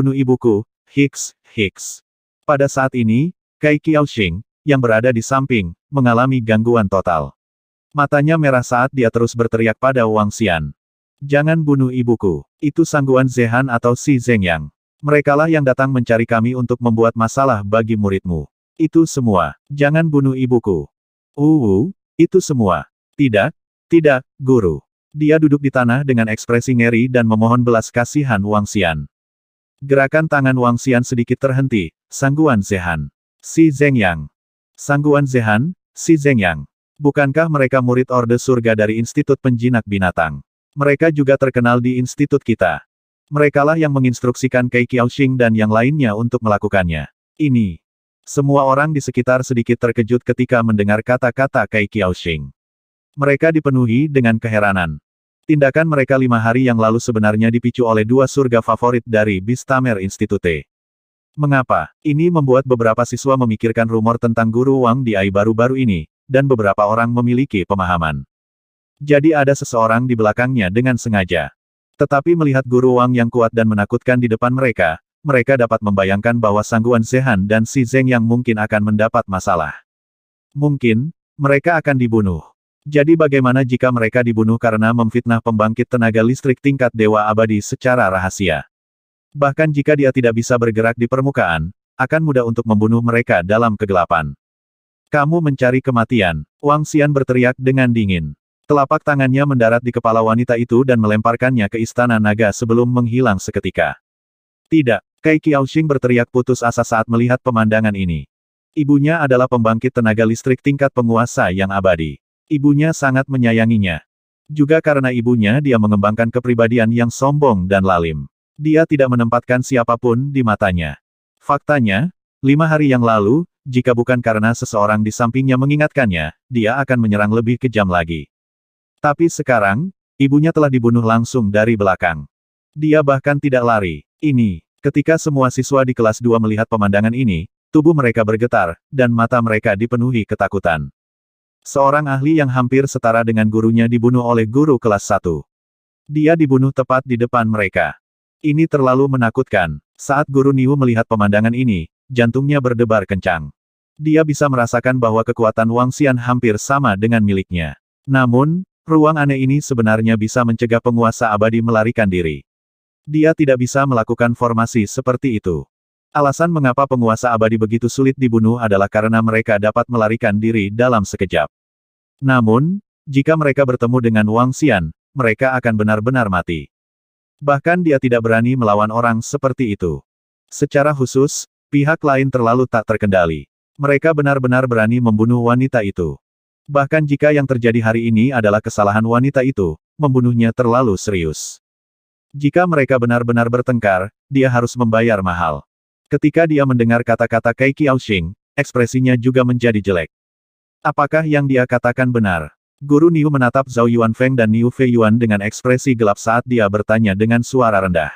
membunuh ibuku, Hicks, Hicks. Pada saat ini, Kai Qiaoxing, yang berada di samping, mengalami gangguan total. Matanya merah saat dia terus berteriak pada Wang Xian. Jangan bunuh ibuku. Itu sangguan Zehan atau si Yang. Merekalah yang datang mencari kami untuk membuat masalah bagi muridmu. Itu semua. Jangan bunuh ibuku. Uwu, itu semua. Tidak, tidak, guru. Dia duduk di tanah dengan ekspresi ngeri dan memohon belas kasihan Wang Xian. Gerakan tangan Wang Xian sedikit terhenti, sangguan Zehan. Si Zeng Yang. Sangguan Zehan, si Zeng Bukankah mereka murid Orde Surga dari Institut Penjinak Binatang? Mereka juga terkenal di institut kita. Merekalah yang menginstruksikan Kei Qiaoxing dan yang lainnya untuk melakukannya. Ini. Semua orang di sekitar sedikit terkejut ketika mendengar kata-kata Kai Qiaoxing. Mereka dipenuhi dengan keheranan. Tindakan mereka lima hari yang lalu sebenarnya dipicu oleh dua surga favorit dari Bistamer Institute. Mengapa? Ini membuat beberapa siswa memikirkan rumor tentang guru Wang di AI baru-baru ini, dan beberapa orang memiliki pemahaman. Jadi ada seseorang di belakangnya dengan sengaja. Tetapi melihat guru Wang yang kuat dan menakutkan di depan mereka, mereka dapat membayangkan bahwa sangguan Zehan dan Si Zeng yang mungkin akan mendapat masalah. Mungkin, mereka akan dibunuh. Jadi bagaimana jika mereka dibunuh karena memfitnah pembangkit tenaga listrik tingkat Dewa Abadi secara rahasia? Bahkan jika dia tidak bisa bergerak di permukaan, akan mudah untuk membunuh mereka dalam kegelapan. Kamu mencari kematian, Wang Xian berteriak dengan dingin. Telapak tangannya mendarat di kepala wanita itu dan melemparkannya ke istana naga sebelum menghilang seketika. Tidak, Kai Qiaoxing berteriak putus asa saat melihat pemandangan ini. Ibunya adalah pembangkit tenaga listrik tingkat penguasa yang abadi. Ibunya sangat menyayanginya. Juga karena ibunya dia mengembangkan kepribadian yang sombong dan lalim. Dia tidak menempatkan siapapun di matanya. Faktanya, lima hari yang lalu, jika bukan karena seseorang di sampingnya mengingatkannya, dia akan menyerang lebih kejam lagi. Tapi sekarang, ibunya telah dibunuh langsung dari belakang. Dia bahkan tidak lari. Ini, ketika semua siswa di kelas 2 melihat pemandangan ini, tubuh mereka bergetar, dan mata mereka dipenuhi ketakutan. Seorang ahli yang hampir setara dengan gurunya dibunuh oleh guru kelas 1. Dia dibunuh tepat di depan mereka. Ini terlalu menakutkan. Saat guru Niu melihat pemandangan ini, jantungnya berdebar kencang. Dia bisa merasakan bahwa kekuatan Wang Xian hampir sama dengan miliknya. Namun, ruang aneh ini sebenarnya bisa mencegah penguasa abadi melarikan diri. Dia tidak bisa melakukan formasi seperti itu. Alasan mengapa penguasa abadi begitu sulit dibunuh adalah karena mereka dapat melarikan diri dalam sekejap. Namun, jika mereka bertemu dengan Wang Xian, mereka akan benar-benar mati. Bahkan dia tidak berani melawan orang seperti itu. Secara khusus, pihak lain terlalu tak terkendali. Mereka benar-benar berani membunuh wanita itu. Bahkan jika yang terjadi hari ini adalah kesalahan wanita itu, membunuhnya terlalu serius. Jika mereka benar-benar bertengkar, dia harus membayar mahal. Ketika dia mendengar kata-kata Kai Qiaoxing, ekspresinya juga menjadi jelek. Apakah yang dia katakan benar? Guru Niu menatap Zhao Yuan Feng dan Niu Fei Yuan dengan ekspresi gelap saat dia bertanya dengan suara rendah.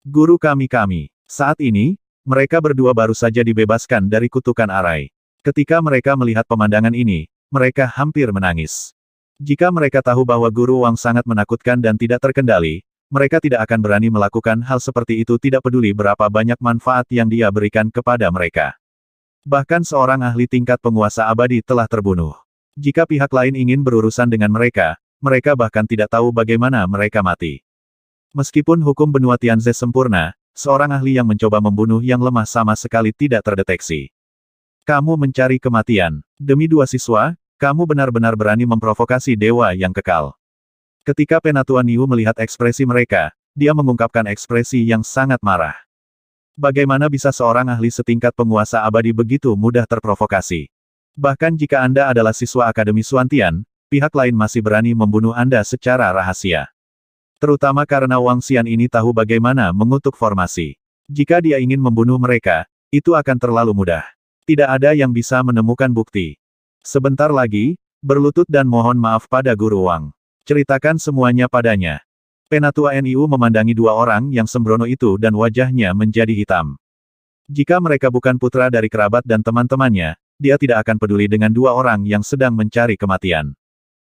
Guru kami-kami, saat ini, mereka berdua baru saja dibebaskan dari kutukan arai. Ketika mereka melihat pemandangan ini, mereka hampir menangis. Jika mereka tahu bahwa Guru Wang sangat menakutkan dan tidak terkendali, mereka tidak akan berani melakukan hal seperti itu tidak peduli berapa banyak manfaat yang dia berikan kepada mereka. Bahkan seorang ahli tingkat penguasa abadi telah terbunuh. Jika pihak lain ingin berurusan dengan mereka, mereka bahkan tidak tahu bagaimana mereka mati. Meskipun hukum benua Tianze sempurna, seorang ahli yang mencoba membunuh yang lemah sama sekali tidak terdeteksi. Kamu mencari kematian. Demi dua siswa, kamu benar-benar berani memprovokasi dewa yang kekal. Ketika Penatua Niu melihat ekspresi mereka, dia mengungkapkan ekspresi yang sangat marah. Bagaimana bisa seorang ahli setingkat penguasa abadi begitu mudah terprovokasi? Bahkan jika Anda adalah siswa Akademi Suantian, pihak lain masih berani membunuh Anda secara rahasia. Terutama karena Wang Xian ini tahu bagaimana mengutuk formasi. Jika dia ingin membunuh mereka, itu akan terlalu mudah. Tidak ada yang bisa menemukan bukti. Sebentar lagi, berlutut dan mohon maaf pada Guru Wang. Ceritakan semuanya padanya. Penatua NIU memandangi dua orang yang sembrono itu dan wajahnya menjadi hitam. Jika mereka bukan putra dari kerabat dan teman-temannya, dia tidak akan peduli dengan dua orang yang sedang mencari kematian.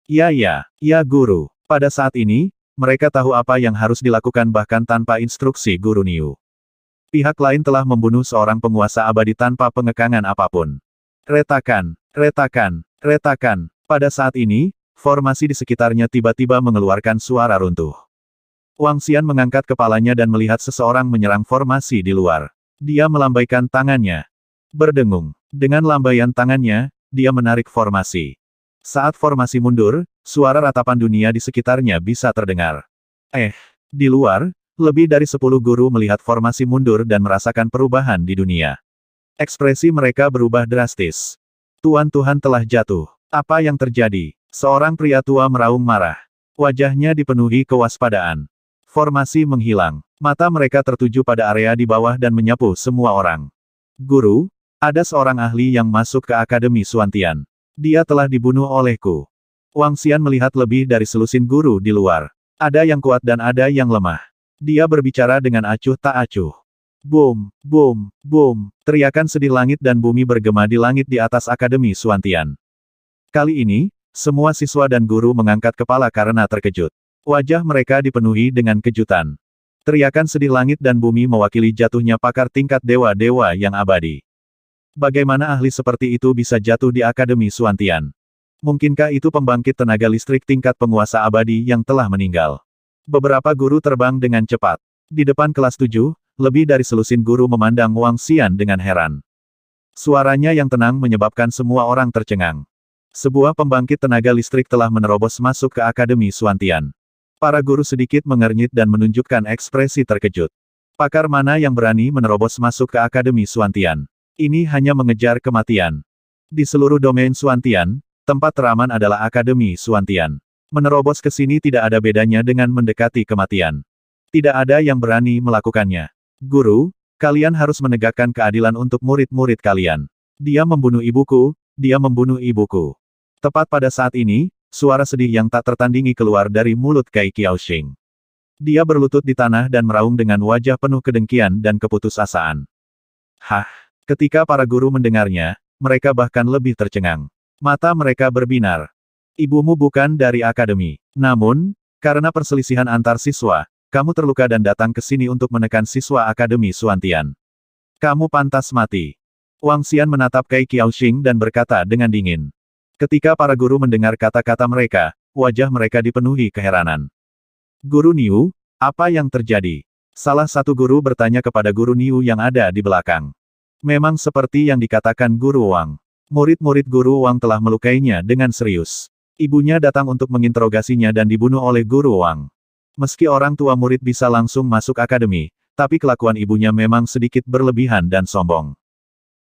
Ya ya, ya guru. Pada saat ini, mereka tahu apa yang harus dilakukan bahkan tanpa instruksi guru Niu. Pihak lain telah membunuh seorang penguasa abadi tanpa pengekangan apapun. Retakan, retakan, retakan. Pada saat ini, Formasi di sekitarnya tiba-tiba mengeluarkan suara runtuh. Wang Xian mengangkat kepalanya dan melihat seseorang menyerang formasi di luar. Dia melambaikan tangannya. Berdengung. Dengan lambaian tangannya, dia menarik formasi. Saat formasi mundur, suara ratapan dunia di sekitarnya bisa terdengar. Eh, di luar, lebih dari sepuluh guru melihat formasi mundur dan merasakan perubahan di dunia. Ekspresi mereka berubah drastis. Tuan-Tuhan telah jatuh. Apa yang terjadi? Seorang pria tua meraung marah. Wajahnya dipenuhi kewaspadaan. Formasi menghilang. Mata mereka tertuju pada area di bawah dan menyapu semua orang. Guru, ada seorang ahli yang masuk ke Akademi Suantian. Dia telah dibunuh olehku. Wang Xian melihat lebih dari selusin guru di luar. Ada yang kuat dan ada yang lemah. Dia berbicara dengan acuh tak acuh. Boom, boom, boom, teriakan sedih langit dan bumi bergema di langit di atas Akademi Suantian. Kali ini, semua siswa dan guru mengangkat kepala karena terkejut. Wajah mereka dipenuhi dengan kejutan. Teriakan sedih langit dan bumi mewakili jatuhnya pakar tingkat dewa-dewa yang abadi. Bagaimana ahli seperti itu bisa jatuh di Akademi Suantian? Mungkinkah itu pembangkit tenaga listrik tingkat penguasa abadi yang telah meninggal? Beberapa guru terbang dengan cepat. Di depan kelas 7, lebih dari selusin guru memandang Wang Xian dengan heran. Suaranya yang tenang menyebabkan semua orang tercengang. Sebuah pembangkit tenaga listrik telah menerobos masuk ke Akademi Suantian. Para guru sedikit mengernyit dan menunjukkan ekspresi terkejut. Pakar mana yang berani menerobos masuk ke Akademi Suantian? Ini hanya mengejar kematian. Di seluruh domain Suantian, tempat teraman adalah Akademi Suantian. Menerobos ke sini tidak ada bedanya dengan mendekati kematian. Tidak ada yang berani melakukannya. Guru, kalian harus menegakkan keadilan untuk murid-murid kalian. Dia membunuh ibuku, dia membunuh ibuku. Tepat pada saat ini, suara sedih yang tak tertandingi keluar dari mulut Kai Xing. Dia berlutut di tanah dan meraung dengan wajah penuh kedengkian dan keputusasaan. Hah! Ketika para guru mendengarnya, mereka bahkan lebih tercengang. Mata mereka berbinar. Ibumu bukan dari akademi. Namun, karena perselisihan antar siswa, kamu terluka dan datang ke sini untuk menekan siswa akademi Suantian. Kamu pantas mati. Wang Xian menatap Kai Xing dan berkata dengan dingin. Ketika para guru mendengar kata-kata mereka, wajah mereka dipenuhi keheranan. Guru Niu, apa yang terjadi? Salah satu guru bertanya kepada guru Niu yang ada di belakang. Memang seperti yang dikatakan guru Wang. Murid-murid guru Wang telah melukainya dengan serius. Ibunya datang untuk menginterogasinya dan dibunuh oleh guru Wang. Meski orang tua murid bisa langsung masuk akademi, tapi kelakuan ibunya memang sedikit berlebihan dan sombong.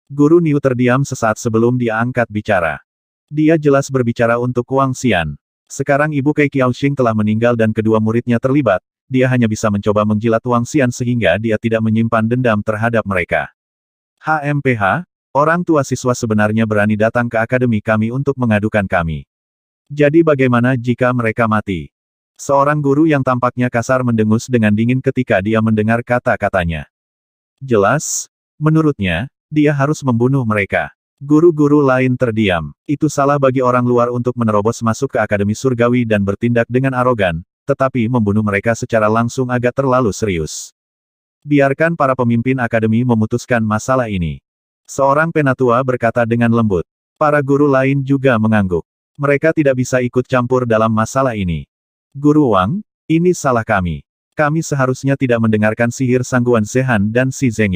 Guru Niu terdiam sesaat sebelum dia angkat bicara. Dia jelas berbicara untuk Wang Xian. Sekarang ibu Kei Xing telah meninggal dan kedua muridnya terlibat, dia hanya bisa mencoba menjilat Wang Xian sehingga dia tidak menyimpan dendam terhadap mereka. HMPH, orang tua siswa sebenarnya berani datang ke akademi kami untuk mengadukan kami. Jadi bagaimana jika mereka mati? Seorang guru yang tampaknya kasar mendengus dengan dingin ketika dia mendengar kata-katanya. Jelas, menurutnya, dia harus membunuh mereka. Guru-guru lain terdiam. Itu salah bagi orang luar untuk menerobos masuk ke Akademi Surgawi dan bertindak dengan arogan, tetapi membunuh mereka secara langsung agak terlalu serius. Biarkan para pemimpin Akademi memutuskan masalah ini. Seorang penatua berkata dengan lembut. Para guru lain juga mengangguk. Mereka tidak bisa ikut campur dalam masalah ini. Guru Wang, ini salah kami. Kami seharusnya tidak mendengarkan sihir sangguan Sehan dan si Zeng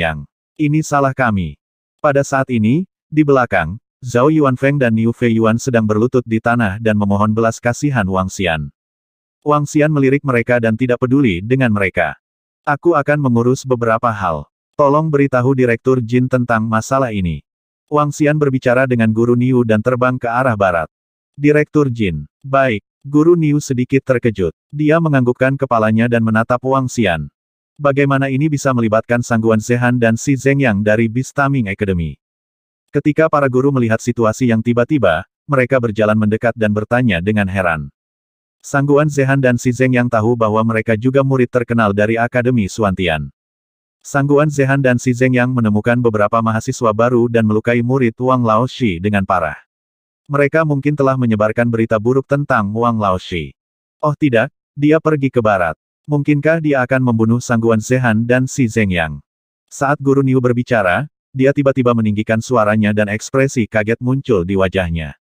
Ini salah kami. Pada saat ini, di belakang, Zhao Yuanfeng dan Niu Fei Yuan sedang berlutut di tanah dan memohon belas kasihan Wang Xian. Wang Xian melirik mereka dan tidak peduli dengan mereka. Aku akan mengurus beberapa hal. Tolong beritahu Direktur Jin tentang masalah ini. Wang Xian berbicara dengan Guru Niu dan terbang ke arah barat. Direktur Jin, baik. Guru Niu sedikit terkejut. Dia menganggukkan kepalanya dan menatap Wang Xian. Bagaimana ini bisa melibatkan Sangguan Zehan dan Si Zeng Yang dari Bistaming Academy? Ketika para guru melihat situasi yang tiba-tiba, mereka berjalan mendekat dan bertanya dengan heran. Sangguan Zehan dan Si Zeng yang tahu bahwa mereka juga murid terkenal dari Akademi Suantian. Sangguan Zehan dan Si Zeng yang menemukan beberapa mahasiswa baru dan melukai murid Wang Lao Shi dengan parah. Mereka mungkin telah menyebarkan berita buruk tentang Wang Lao Shi. Oh tidak, dia pergi ke barat. Mungkinkah dia akan membunuh Sangguan Zehan dan Si Zeng yang? Saat Guru Niu berbicara, dia tiba-tiba meninggikan suaranya dan ekspresi kaget muncul di wajahnya.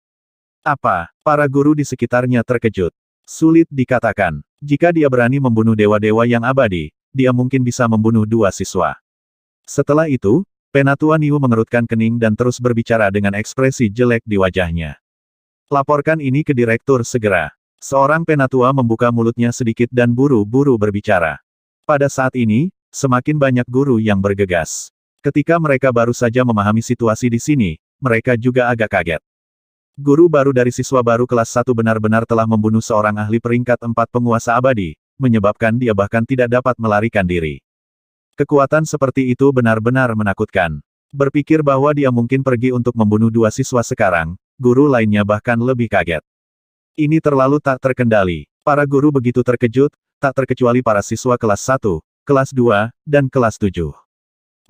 Apa? Para guru di sekitarnya terkejut. Sulit dikatakan. Jika dia berani membunuh dewa-dewa yang abadi, dia mungkin bisa membunuh dua siswa. Setelah itu, Penatua Niu mengerutkan kening dan terus berbicara dengan ekspresi jelek di wajahnya. Laporkan ini ke direktur segera. Seorang penatua membuka mulutnya sedikit dan buru-buru berbicara. Pada saat ini, semakin banyak guru yang bergegas. Ketika mereka baru saja memahami situasi di sini, mereka juga agak kaget. Guru baru dari siswa baru kelas 1 benar-benar telah membunuh seorang ahli peringkat 4 penguasa abadi, menyebabkan dia bahkan tidak dapat melarikan diri. Kekuatan seperti itu benar-benar menakutkan. Berpikir bahwa dia mungkin pergi untuk membunuh dua siswa sekarang, guru lainnya bahkan lebih kaget. Ini terlalu tak terkendali. Para guru begitu terkejut, tak terkecuali para siswa kelas 1, kelas 2, dan kelas 7.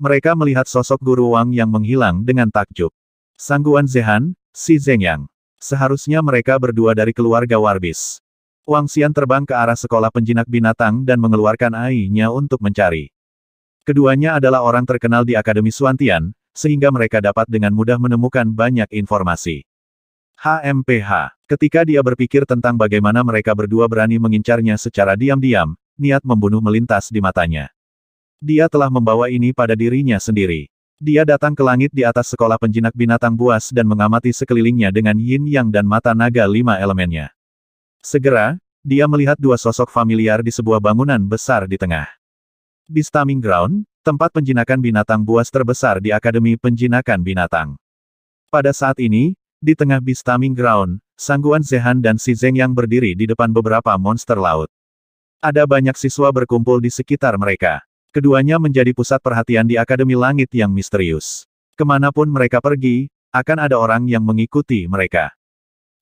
Mereka melihat sosok Guru Wang yang menghilang dengan takjub. Sangguan Zehan, Si Zengyang, Seharusnya mereka berdua dari keluarga Warbis. Wang Xian terbang ke arah sekolah penjinak binatang dan mengeluarkan ai untuk mencari. Keduanya adalah orang terkenal di Akademi Suantian, sehingga mereka dapat dengan mudah menemukan banyak informasi. HMPH. Ketika dia berpikir tentang bagaimana mereka berdua berani mengincarnya secara diam-diam, niat membunuh melintas di matanya. Dia telah membawa ini pada dirinya sendiri. Dia datang ke langit di atas sekolah penjinak binatang buas dan mengamati sekelilingnya dengan yin yang dan mata naga lima elemennya. Segera, dia melihat dua sosok familiar di sebuah bangunan besar di tengah. Di Stamming Ground, tempat penjinakan binatang buas terbesar di Akademi Penjinakan Binatang. Pada saat ini, di tengah Bistaming Ground, Sangguan Zehan dan Si Zeng yang berdiri di depan beberapa monster laut. Ada banyak siswa berkumpul di sekitar mereka. Keduanya menjadi pusat perhatian di Akademi Langit yang misterius. Kemanapun mereka pergi, akan ada orang yang mengikuti mereka.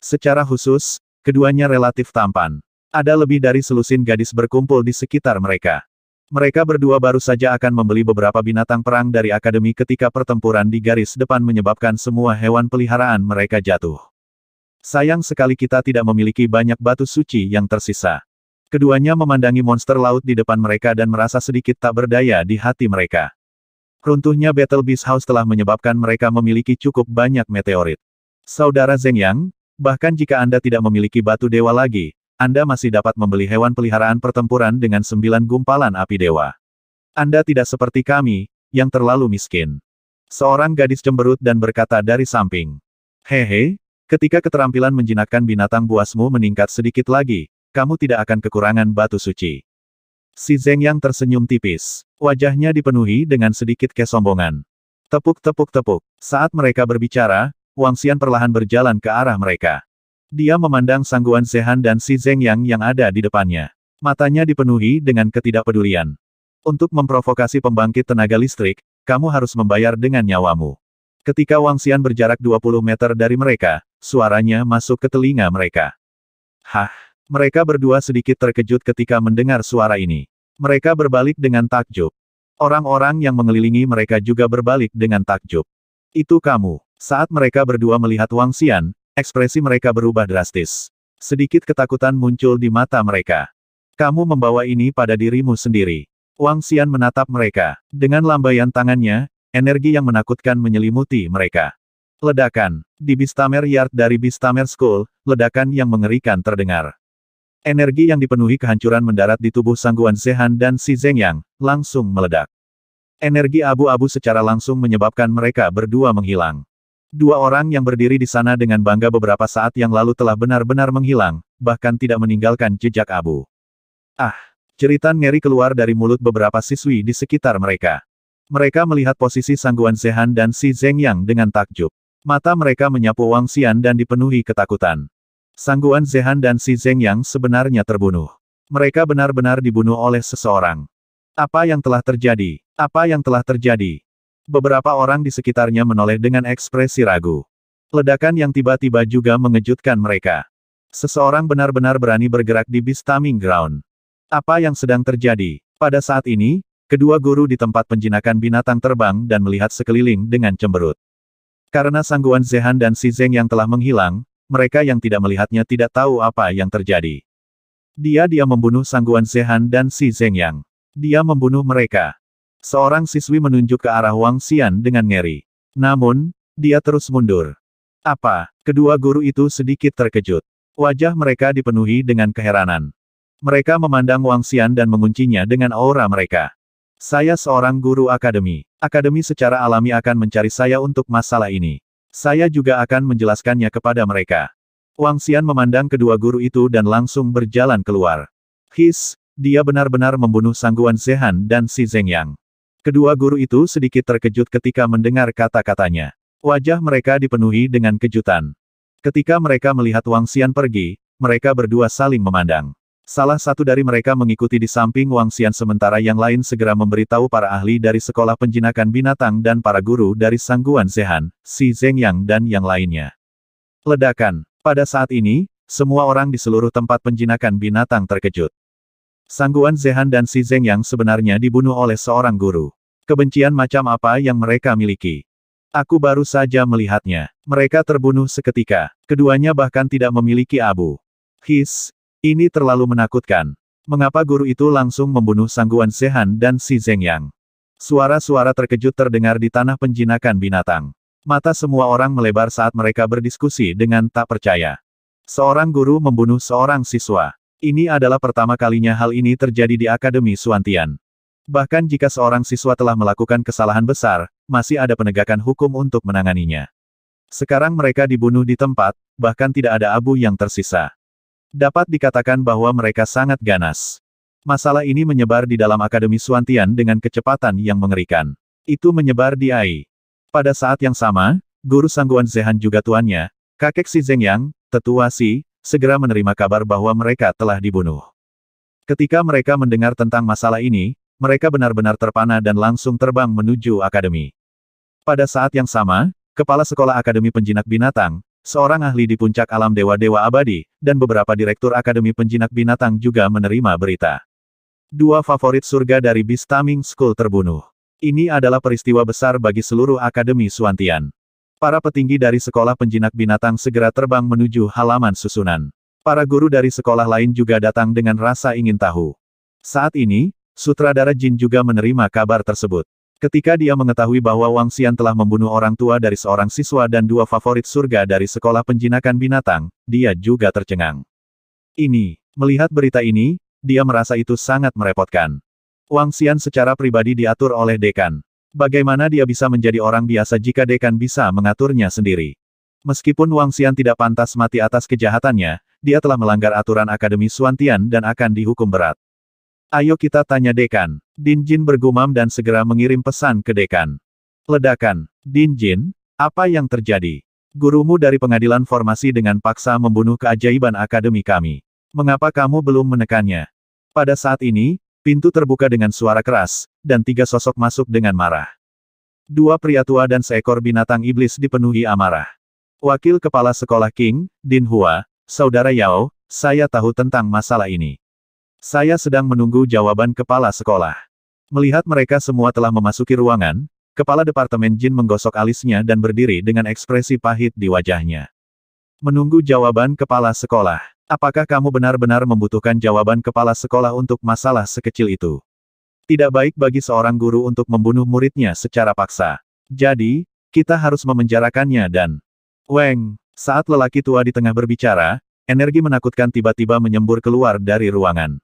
Secara khusus, keduanya relatif tampan. Ada lebih dari selusin gadis berkumpul di sekitar mereka. Mereka berdua baru saja akan membeli beberapa binatang perang dari akademi ketika pertempuran di garis depan menyebabkan semua hewan peliharaan mereka jatuh. Sayang sekali kita tidak memiliki banyak batu suci yang tersisa. Keduanya memandangi monster laut di depan mereka dan merasa sedikit tak berdaya di hati mereka. Runtuhnya Battle Beast House telah menyebabkan mereka memiliki cukup banyak meteorit. Saudara Zeng Yang, bahkan jika Anda tidak memiliki batu dewa lagi, Anda masih dapat membeli hewan peliharaan pertempuran dengan sembilan gumpalan api dewa. Anda tidak seperti kami, yang terlalu miskin. Seorang gadis cemberut dan berkata dari samping. Hehe, ketika keterampilan menjinakkan binatang buasmu meningkat sedikit lagi, kamu tidak akan kekurangan batu suci. Si Zeng yang tersenyum tipis. Wajahnya dipenuhi dengan sedikit kesombongan. Tepuk-tepuk-tepuk. Saat mereka berbicara, Wang Xian perlahan berjalan ke arah mereka. Dia memandang sangguan Zehan dan si Zeng Yang yang ada di depannya. Matanya dipenuhi dengan ketidakpedulian. Untuk memprovokasi pembangkit tenaga listrik, kamu harus membayar dengan nyawamu. Ketika Wang Xian berjarak 20 meter dari mereka, suaranya masuk ke telinga mereka. Hah? Mereka berdua sedikit terkejut ketika mendengar suara ini. Mereka berbalik dengan takjub. Orang-orang yang mengelilingi mereka juga berbalik dengan takjub. Itu kamu. Saat mereka berdua melihat Wang Xian, ekspresi mereka berubah drastis. Sedikit ketakutan muncul di mata mereka. Kamu membawa ini pada dirimu sendiri. Wang Xian menatap mereka. Dengan lambaian tangannya, energi yang menakutkan menyelimuti mereka. Ledakan. Di Bistamer Yard dari Bistamer School, ledakan yang mengerikan terdengar. Energi yang dipenuhi kehancuran mendarat di tubuh sangguan Zehan dan si Zeng Yang, langsung meledak. Energi abu-abu secara langsung menyebabkan mereka berdua menghilang. Dua orang yang berdiri di sana dengan bangga beberapa saat yang lalu telah benar-benar menghilang, bahkan tidak meninggalkan jejak abu. Ah! cerita ngeri keluar dari mulut beberapa siswi di sekitar mereka. Mereka melihat posisi sangguan Zehan dan si Zeng Yang dengan takjub. Mata mereka menyapu Wang Xian dan dipenuhi ketakutan. Sangguan Zehan dan si Zeng yang sebenarnya terbunuh. Mereka benar-benar dibunuh oleh seseorang. Apa yang telah terjadi? Apa yang telah terjadi? Beberapa orang di sekitarnya menoleh dengan ekspresi ragu. Ledakan yang tiba-tiba juga mengejutkan mereka. Seseorang benar-benar berani bergerak di Bistaming Ground. Apa yang sedang terjadi? Pada saat ini, kedua guru di tempat penjinakan binatang terbang dan melihat sekeliling dengan cemberut. Karena sangguan Zehan dan si Zeng yang telah menghilang, mereka yang tidak melihatnya tidak tahu apa yang terjadi. Dia-dia membunuh Sangguan Zehan dan Si Zhengyang. Dia membunuh mereka. Seorang siswi menunjuk ke arah Wang Xian dengan ngeri. Namun, dia terus mundur. Apa? Kedua guru itu sedikit terkejut. Wajah mereka dipenuhi dengan keheranan. Mereka memandang Wang Xian dan menguncinya dengan aura mereka. Saya seorang guru akademi. Akademi secara alami akan mencari saya untuk masalah ini. Saya juga akan menjelaskannya kepada mereka. Wang Xian memandang kedua guru itu dan langsung berjalan keluar. His, dia benar-benar membunuh sangguan Zehan dan si Zhengyang. Kedua guru itu sedikit terkejut ketika mendengar kata-katanya. Wajah mereka dipenuhi dengan kejutan. Ketika mereka melihat Wang Xian pergi, mereka berdua saling memandang. Salah satu dari mereka mengikuti di samping Wang Xian sementara yang lain segera memberitahu para ahli dari sekolah penjinakan binatang dan para guru dari Sangguan Zehan, Si Zhengyang dan yang lainnya. Ledakan. Pada saat ini, semua orang di seluruh tempat penjinakan binatang terkejut. Sangguan Zehan dan Si Zhengyang sebenarnya dibunuh oleh seorang guru. Kebencian macam apa yang mereka miliki? Aku baru saja melihatnya. Mereka terbunuh seketika. Keduanya bahkan tidak memiliki abu. His, ini terlalu menakutkan. Mengapa guru itu langsung membunuh Sangguan Sehan dan Si Zhengyang? Suara-suara terkejut terdengar di tanah penjinakan binatang. Mata semua orang melebar saat mereka berdiskusi dengan tak percaya. Seorang guru membunuh seorang siswa. Ini adalah pertama kalinya hal ini terjadi di Akademi Suantian. Bahkan jika seorang siswa telah melakukan kesalahan besar, masih ada penegakan hukum untuk menanganinya. Sekarang mereka dibunuh di tempat, bahkan tidak ada abu yang tersisa. Dapat dikatakan bahwa mereka sangat ganas. Masalah ini menyebar di dalam Akademi Suantian dengan kecepatan yang mengerikan. Itu menyebar di Ai. Pada saat yang sama, guru sangguan Zehan juga tuannya, kakek si Zeng Yang, tetua si, segera menerima kabar bahwa mereka telah dibunuh. Ketika mereka mendengar tentang masalah ini, mereka benar-benar terpana dan langsung terbang menuju akademi. Pada saat yang sama, kepala sekolah akademi penjinak binatang, seorang ahli di puncak alam dewa-dewa abadi, dan beberapa direktur Akademi Penjinak Binatang juga menerima berita. Dua favorit surga dari Bistaming School terbunuh. Ini adalah peristiwa besar bagi seluruh Akademi Suantian. Para petinggi dari Sekolah Penjinak Binatang segera terbang menuju halaman susunan. Para guru dari sekolah lain juga datang dengan rasa ingin tahu. Saat ini, sutradara Jin juga menerima kabar tersebut. Ketika dia mengetahui bahwa Wang Xian telah membunuh orang tua dari seorang siswa dan dua favorit surga dari sekolah penjinakan binatang, dia juga tercengang. Ini, melihat berita ini, dia merasa itu sangat merepotkan. Wang Xian secara pribadi diatur oleh dekan. Bagaimana dia bisa menjadi orang biasa jika dekan bisa mengaturnya sendiri? Meskipun Wang Xian tidak pantas mati atas kejahatannya, dia telah melanggar aturan Akademi Suantian dan akan dihukum berat. Ayo kita tanya Dekan. Din Jin bergumam dan segera mengirim pesan ke Dekan. Ledakan. Din Jin, apa yang terjadi? Gurumu dari pengadilan formasi dengan paksa membunuh keajaiban akademi kami. Mengapa kamu belum menekannya? Pada saat ini, pintu terbuka dengan suara keras, dan tiga sosok masuk dengan marah. Dua pria tua dan seekor binatang iblis dipenuhi amarah. Wakil Kepala Sekolah King, Din Hua, Saudara Yao, saya tahu tentang masalah ini. Saya sedang menunggu jawaban kepala sekolah. Melihat mereka semua telah memasuki ruangan, kepala Departemen Jin menggosok alisnya dan berdiri dengan ekspresi pahit di wajahnya. Menunggu jawaban kepala sekolah. Apakah kamu benar-benar membutuhkan jawaban kepala sekolah untuk masalah sekecil itu? Tidak baik bagi seorang guru untuk membunuh muridnya secara paksa. Jadi, kita harus memenjarakannya dan... Weng, saat lelaki tua di tengah berbicara, energi menakutkan tiba-tiba menyembur keluar dari ruangan.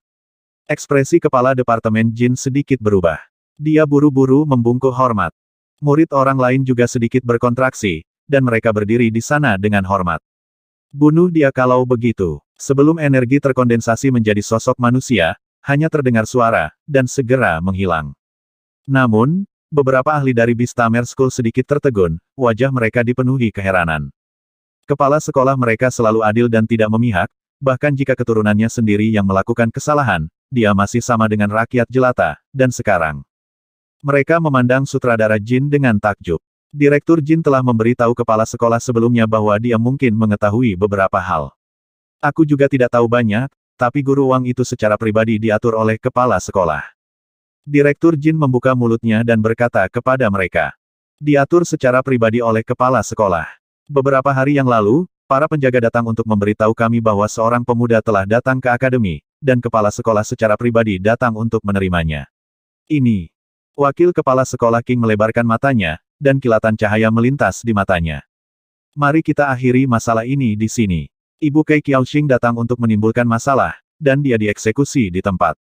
Ekspresi kepala Departemen Jin sedikit berubah. Dia buru-buru membungkuk hormat. Murid orang lain juga sedikit berkontraksi, dan mereka berdiri di sana dengan hormat. Bunuh dia kalau begitu. Sebelum energi terkondensasi menjadi sosok manusia, hanya terdengar suara, dan segera menghilang. Namun, beberapa ahli dari Bistamer School sedikit tertegun, wajah mereka dipenuhi keheranan. Kepala sekolah mereka selalu adil dan tidak memihak, bahkan jika keturunannya sendiri yang melakukan kesalahan, dia masih sama dengan rakyat jelata, dan sekarang. Mereka memandang sutradara Jin dengan takjub. Direktur Jin telah memberitahu kepala sekolah sebelumnya bahwa dia mungkin mengetahui beberapa hal. Aku juga tidak tahu banyak, tapi guru Wang itu secara pribadi diatur oleh kepala sekolah. Direktur Jin membuka mulutnya dan berkata kepada mereka. Diatur secara pribadi oleh kepala sekolah. Beberapa hari yang lalu, Para penjaga datang untuk memberitahu kami bahwa seorang pemuda telah datang ke akademi, dan kepala sekolah secara pribadi datang untuk menerimanya. Ini. Wakil kepala sekolah King melebarkan matanya, dan kilatan cahaya melintas di matanya. Mari kita akhiri masalah ini di sini. Ibu Kei Xing datang untuk menimbulkan masalah, dan dia dieksekusi di tempat.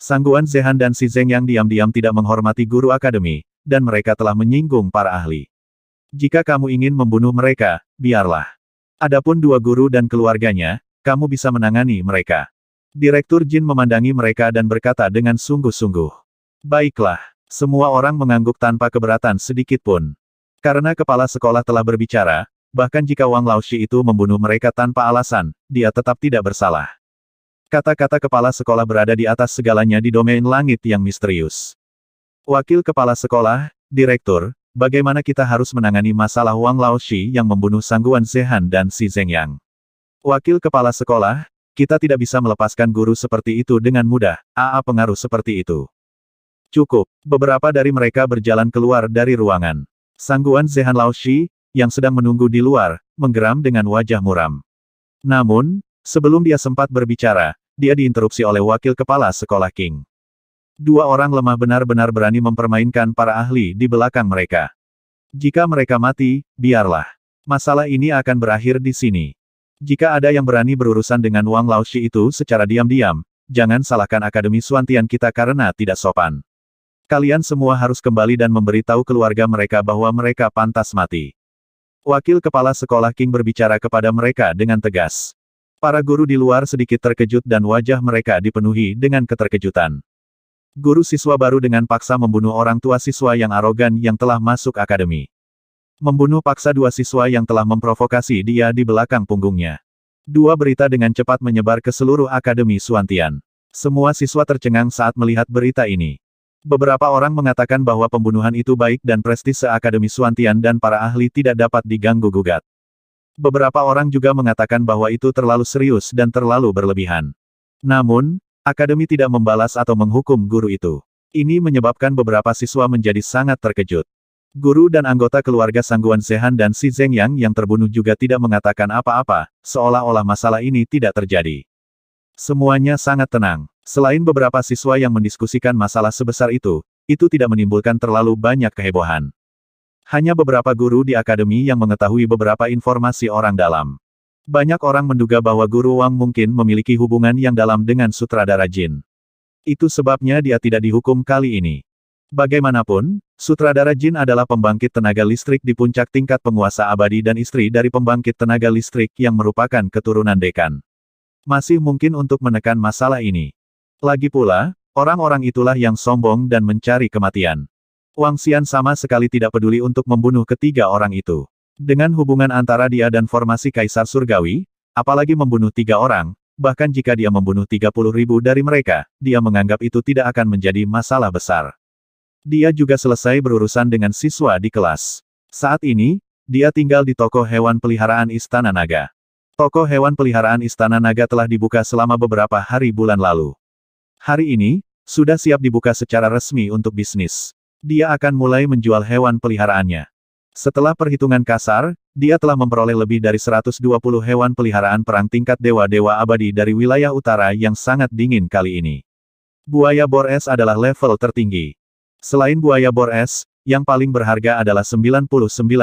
Sangguan Zehan dan Si Zeng yang diam-diam tidak menghormati guru akademi, dan mereka telah menyinggung para ahli. Jika kamu ingin membunuh mereka, biarlah. Adapun dua guru dan keluarganya, kamu bisa menangani mereka. Direktur Jin memandangi mereka dan berkata dengan sungguh-sungguh. Baiklah, semua orang mengangguk tanpa keberatan sedikit pun. Karena kepala sekolah telah berbicara, bahkan jika Wang Laoshi itu membunuh mereka tanpa alasan, dia tetap tidak bersalah. Kata-kata kepala sekolah berada di atas segalanya di domain langit yang misterius. Wakil kepala sekolah, direktur, bagaimana kita harus menangani masalah Wang Laoshi yang membunuh Sangguan Zehan dan Si Zhengyang. Wakil Kepala Sekolah, kita tidak bisa melepaskan guru seperti itu dengan mudah, AA pengaruh seperti itu. Cukup, beberapa dari mereka berjalan keluar dari ruangan. Sangguan Zehan Laoshi, yang sedang menunggu di luar, menggeram dengan wajah muram. Namun, sebelum dia sempat berbicara, dia diinterupsi oleh wakil kepala sekolah King. Dua orang lemah benar-benar berani mempermainkan para ahli di belakang mereka. Jika mereka mati, biarlah. Masalah ini akan berakhir di sini. Jika ada yang berani berurusan dengan Wang Laoshi itu secara diam-diam, jangan salahkan Akademi Suantian kita karena tidak sopan. Kalian semua harus kembali dan memberitahu keluarga mereka bahwa mereka pantas mati. Wakil Kepala Sekolah King berbicara kepada mereka dengan tegas. Para guru di luar sedikit terkejut dan wajah mereka dipenuhi dengan keterkejutan. Guru siswa baru dengan paksa membunuh orang tua siswa yang arogan yang telah masuk akademi. Membunuh paksa dua siswa yang telah memprovokasi dia di belakang punggungnya. Dua berita dengan cepat menyebar ke seluruh akademi Suantian. Semua siswa tercengang saat melihat berita ini. Beberapa orang mengatakan bahwa pembunuhan itu baik dan prestise Akademi Suantian dan para ahli tidak dapat diganggu-gugat. Beberapa orang juga mengatakan bahwa itu terlalu serius dan terlalu berlebihan. Namun, Akademi tidak membalas atau menghukum guru itu. Ini menyebabkan beberapa siswa menjadi sangat terkejut. Guru dan anggota keluarga Sangguan Sehan dan Si Zeng Yang yang terbunuh juga tidak mengatakan apa-apa, seolah-olah masalah ini tidak terjadi. Semuanya sangat tenang. Selain beberapa siswa yang mendiskusikan masalah sebesar itu, itu tidak menimbulkan terlalu banyak kehebohan. Hanya beberapa guru di akademi yang mengetahui beberapa informasi orang dalam. Banyak orang menduga bahwa Guru Wang mungkin memiliki hubungan yang dalam dengan sutradara Jin. Itu sebabnya dia tidak dihukum kali ini. Bagaimanapun, sutradara Jin adalah pembangkit tenaga listrik di puncak tingkat penguasa abadi dan istri dari pembangkit tenaga listrik yang merupakan keturunan dekan. Masih mungkin untuk menekan masalah ini. Lagi pula, orang-orang itulah yang sombong dan mencari kematian. Wang Xian sama sekali tidak peduli untuk membunuh ketiga orang itu. Dengan hubungan antara dia dan formasi Kaisar Surgawi, apalagi membunuh tiga orang, bahkan jika dia membunuh 30 ribu dari mereka, dia menganggap itu tidak akan menjadi masalah besar. Dia juga selesai berurusan dengan siswa di kelas. Saat ini, dia tinggal di toko hewan peliharaan Istana Naga. Toko hewan peliharaan Istana Naga telah dibuka selama beberapa hari bulan lalu. Hari ini, sudah siap dibuka secara resmi untuk bisnis. Dia akan mulai menjual hewan peliharaannya. Setelah perhitungan kasar, dia telah memperoleh lebih dari 120 hewan peliharaan perang tingkat dewa-dewa abadi dari wilayah utara yang sangat dingin kali ini. Buaya bor es adalah level tertinggi. Selain buaya bor es, yang paling berharga adalah 99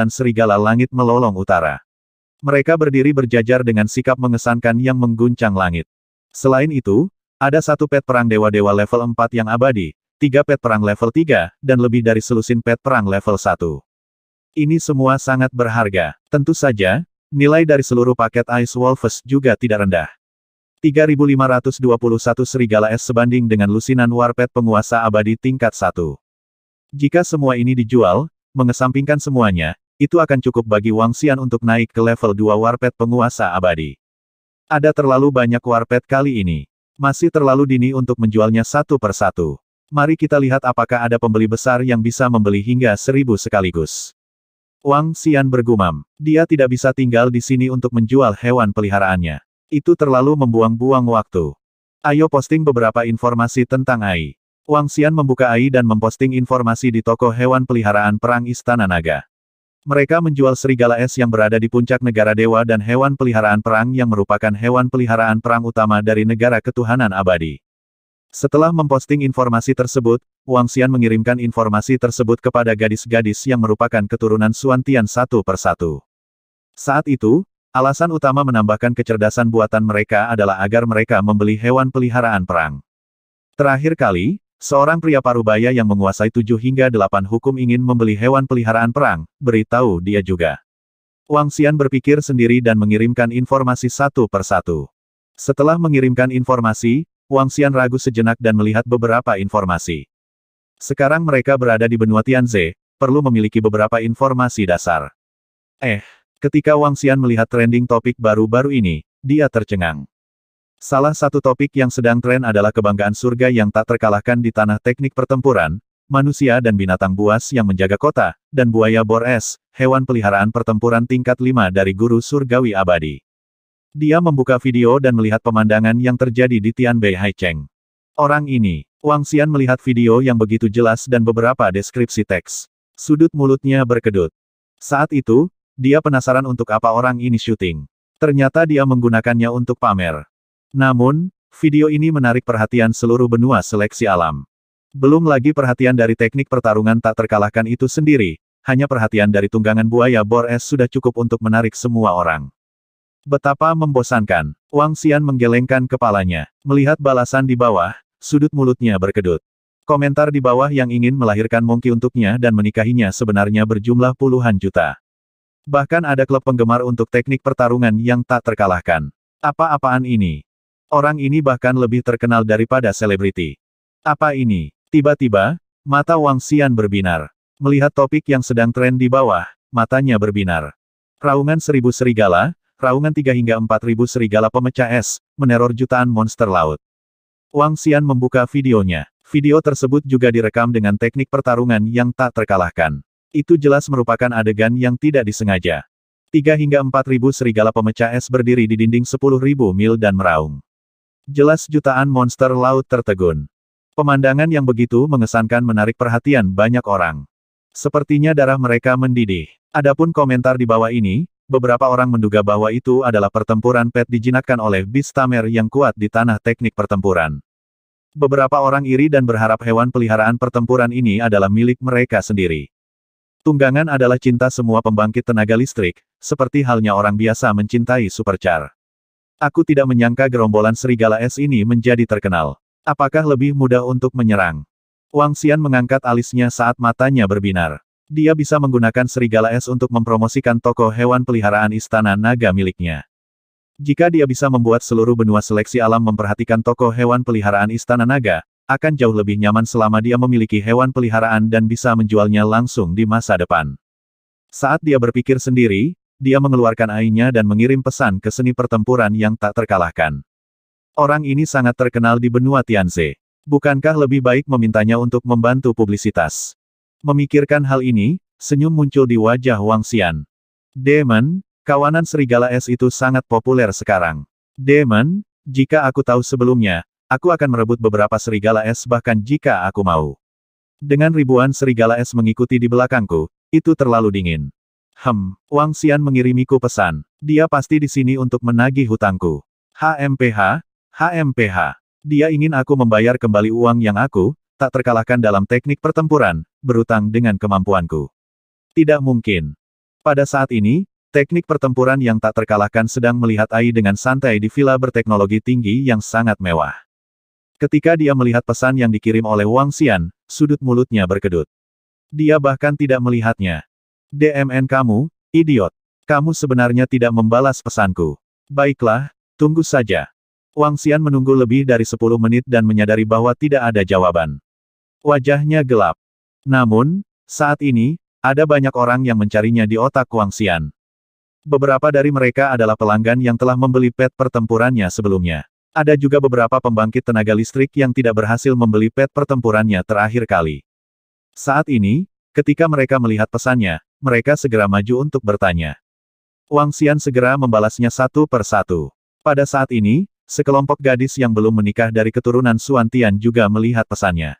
serigala langit melolong utara. Mereka berdiri berjajar dengan sikap mengesankan yang mengguncang langit. Selain itu, ada satu pet perang dewa-dewa level 4 yang abadi, tiga pet perang level 3, dan lebih dari selusin pet perang level 1. Ini semua sangat berharga. Tentu saja, nilai dari seluruh paket Ice Wolves juga tidak rendah. 3521 serigala es sebanding dengan lusinan warpet penguasa abadi tingkat 1. Jika semua ini dijual, mengesampingkan semuanya, itu akan cukup bagi Wang Xian untuk naik ke level 2 warpet penguasa abadi. Ada terlalu banyak warpet kali ini. Masih terlalu dini untuk menjualnya satu per satu. Mari kita lihat apakah ada pembeli besar yang bisa membeli hingga seribu sekaligus. Wang Xian bergumam. Dia tidak bisa tinggal di sini untuk menjual hewan peliharaannya. Itu terlalu membuang-buang waktu. Ayo posting beberapa informasi tentang Ai. Wang Xian membuka Ai dan memposting informasi di toko hewan peliharaan perang Istana Naga. Mereka menjual serigala es yang berada di puncak negara dewa dan hewan peliharaan perang yang merupakan hewan peliharaan perang utama dari negara ketuhanan abadi. Setelah memposting informasi tersebut, Wang Xian mengirimkan informasi tersebut kepada gadis-gadis yang merupakan keturunan Suan Tian satu persatu. Saat itu, alasan utama menambahkan kecerdasan buatan mereka adalah agar mereka membeli hewan peliharaan perang. Terakhir kali, seorang pria parubaya yang menguasai tujuh hingga delapan hukum ingin membeli hewan peliharaan perang, beritahu dia juga. Wang Xian berpikir sendiri dan mengirimkan informasi satu persatu. Setelah mengirimkan informasi, Wang Xian ragu sejenak dan melihat beberapa informasi. Sekarang mereka berada di benua Tianze, perlu memiliki beberapa informasi dasar. Eh, ketika Wang Xian melihat trending topik baru-baru ini, dia tercengang. Salah satu topik yang sedang tren adalah kebanggaan surga yang tak terkalahkan di tanah teknik pertempuran, manusia dan binatang buas yang menjaga kota, dan buaya bor es, hewan peliharaan pertempuran tingkat 5 dari guru surgawi abadi. Dia membuka video dan melihat pemandangan yang terjadi di Tianbei Haicheng. Orang ini, Wang Xian melihat video yang begitu jelas dan beberapa deskripsi teks. Sudut mulutnya berkedut. Saat itu, dia penasaran untuk apa orang ini syuting. Ternyata dia menggunakannya untuk pamer. Namun, video ini menarik perhatian seluruh benua seleksi alam. Belum lagi perhatian dari teknik pertarungan tak terkalahkan itu sendiri, hanya perhatian dari tunggangan buaya bor es sudah cukup untuk menarik semua orang. Betapa membosankan. Wang Xian menggelengkan kepalanya. Melihat balasan di bawah, sudut mulutnya berkedut. Komentar di bawah yang ingin melahirkan Mongki untuknya dan menikahinya sebenarnya berjumlah puluhan juta. Bahkan ada klub penggemar untuk teknik pertarungan yang tak terkalahkan. Apa-apaan ini? Orang ini bahkan lebih terkenal daripada selebriti. Apa ini? Tiba-tiba, mata Wang Xian berbinar. Melihat topik yang sedang tren di bawah, matanya berbinar. Raungan seribu serigala, raungan tiga hingga empat ribu serigala pemecah es, meneror jutaan monster laut. Wang Xian membuka videonya. Video tersebut juga direkam dengan teknik pertarungan yang tak terkalahkan. Itu jelas merupakan adegan yang tidak disengaja. Tiga hingga empat ribu serigala pemecah es berdiri di dinding sepuluh ribu mil dan meraung. Jelas jutaan monster laut tertegun. Pemandangan yang begitu mengesankan menarik perhatian banyak orang. Sepertinya darah mereka mendidih. Adapun komentar di bawah ini, Beberapa orang menduga bahwa itu adalah pertempuran pet dijinakkan oleh Bistamer yang kuat di tanah teknik pertempuran. Beberapa orang iri dan berharap hewan peliharaan pertempuran ini adalah milik mereka sendiri. Tunggangan adalah cinta semua pembangkit tenaga listrik, seperti halnya orang biasa mencintai supercar. Aku tidak menyangka gerombolan serigala es ini menjadi terkenal. Apakah lebih mudah untuk menyerang? Wang Xian mengangkat alisnya saat matanya berbinar. Dia bisa menggunakan serigala es untuk mempromosikan toko hewan peliharaan istana naga miliknya. Jika dia bisa membuat seluruh benua seleksi alam memperhatikan toko hewan peliharaan istana naga, akan jauh lebih nyaman selama dia memiliki hewan peliharaan dan bisa menjualnya langsung di masa depan. Saat dia berpikir sendiri, dia mengeluarkan ainya dan mengirim pesan ke seni pertempuran yang tak terkalahkan. Orang ini sangat terkenal di benua Tianze. Bukankah lebih baik memintanya untuk membantu publisitas? Memikirkan hal ini, senyum muncul di wajah Wang Xian. Demon, kawanan serigala es itu sangat populer sekarang. Demon, jika aku tahu sebelumnya, aku akan merebut beberapa serigala es bahkan jika aku mau. Dengan ribuan serigala es mengikuti di belakangku, itu terlalu dingin. Hem, Wang Xian mengirimiku pesan. Dia pasti di sini untuk menagih hutangku. HMPH, HMPH. Dia ingin aku membayar kembali uang yang aku tak terkalahkan dalam teknik pertempuran, berutang dengan kemampuanku. Tidak mungkin. Pada saat ini, teknik pertempuran yang tak terkalahkan sedang melihat Ai dengan santai di villa berteknologi tinggi yang sangat mewah. Ketika dia melihat pesan yang dikirim oleh Wang Xian, sudut mulutnya berkedut. Dia bahkan tidak melihatnya. DMN kamu, idiot. Kamu sebenarnya tidak membalas pesanku. Baiklah, tunggu saja. Wang Xian menunggu lebih dari 10 menit dan menyadari bahwa tidak ada jawaban. Wajahnya gelap. Namun, saat ini, ada banyak orang yang mencarinya di otak Xian. Beberapa dari mereka adalah pelanggan yang telah membeli pet pertempurannya sebelumnya. Ada juga beberapa pembangkit tenaga listrik yang tidak berhasil membeli pet pertempurannya terakhir kali. Saat ini, ketika mereka melihat pesannya, mereka segera maju untuk bertanya. Wang Xian segera membalasnya satu per satu. Pada saat ini, sekelompok gadis yang belum menikah dari keturunan Suantian juga melihat pesannya.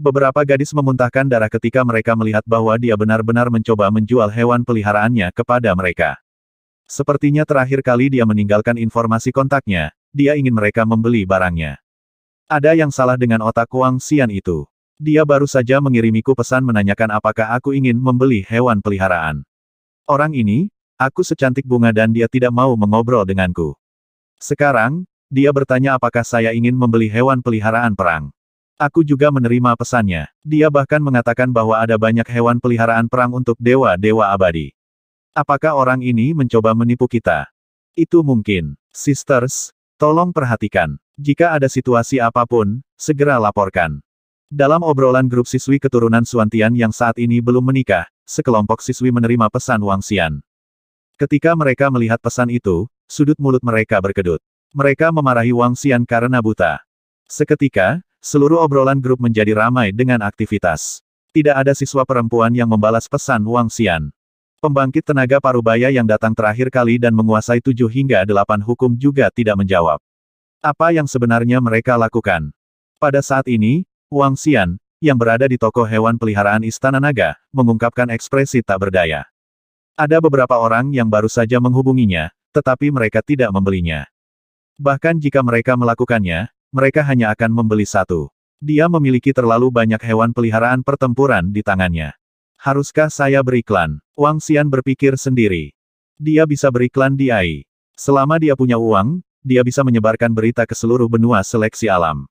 Beberapa gadis memuntahkan darah ketika mereka melihat bahwa dia benar-benar mencoba menjual hewan peliharaannya kepada mereka. Sepertinya terakhir kali dia meninggalkan informasi kontaknya, dia ingin mereka membeli barangnya. Ada yang salah dengan otak Wang Xian itu. Dia baru saja mengirimiku pesan menanyakan apakah aku ingin membeli hewan peliharaan. Orang ini, aku secantik bunga dan dia tidak mau mengobrol denganku. Sekarang, dia bertanya apakah saya ingin membeli hewan peliharaan perang. Aku juga menerima pesannya. Dia bahkan mengatakan bahwa ada banyak hewan peliharaan perang untuk dewa-dewa abadi. Apakah orang ini mencoba menipu kita? Itu mungkin. Sisters, tolong perhatikan. Jika ada situasi apapun, segera laporkan. Dalam obrolan grup siswi keturunan Suantian yang saat ini belum menikah, sekelompok siswi menerima pesan Wang Xian. Ketika mereka melihat pesan itu, sudut mulut mereka berkedut. Mereka memarahi Wang Xian karena buta. Seketika, Seluruh obrolan grup menjadi ramai dengan aktivitas. Tidak ada siswa perempuan yang membalas pesan Wang Xian. Pembangkit tenaga parubaya yang datang terakhir kali dan menguasai tujuh hingga delapan hukum juga tidak menjawab. Apa yang sebenarnya mereka lakukan? Pada saat ini, Wang Xian, yang berada di toko hewan peliharaan Istana Naga, mengungkapkan ekspresi tak berdaya. Ada beberapa orang yang baru saja menghubunginya, tetapi mereka tidak membelinya. Bahkan jika mereka melakukannya, mereka hanya akan membeli satu. Dia memiliki terlalu banyak hewan peliharaan pertempuran di tangannya. Haruskah saya beriklan? Wang Xian berpikir sendiri. Dia bisa beriklan di AI. Selama dia punya uang, dia bisa menyebarkan berita ke seluruh benua seleksi alam.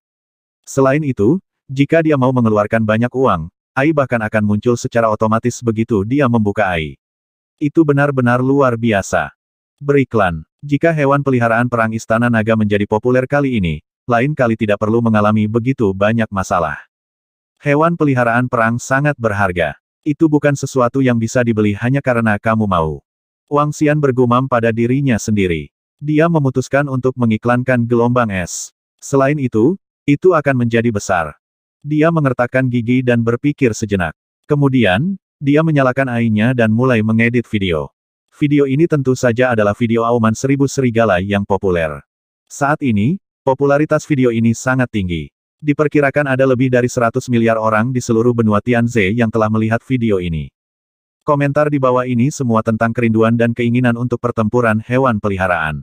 Selain itu, jika dia mau mengeluarkan banyak uang, AI bahkan akan muncul secara otomatis begitu dia membuka AI. Itu benar-benar luar biasa. Beriklan, jika hewan peliharaan perang Istana Naga menjadi populer kali ini, lain kali tidak perlu mengalami begitu banyak masalah. Hewan peliharaan perang sangat berharga. Itu bukan sesuatu yang bisa dibeli hanya karena kamu mau. Wang Xian bergumam pada dirinya sendiri. Dia memutuskan untuk mengiklankan gelombang es. Selain itu, itu akan menjadi besar. Dia mengertakkan gigi dan berpikir sejenak. Kemudian, dia menyalakan ainya dan mulai mengedit video. Video ini tentu saja adalah video auman seribu serigala yang populer. Saat ini, Popularitas video ini sangat tinggi. Diperkirakan ada lebih dari 100 miliar orang di seluruh benua Tianze yang telah melihat video ini. Komentar di bawah ini semua tentang kerinduan dan keinginan untuk pertempuran hewan peliharaan.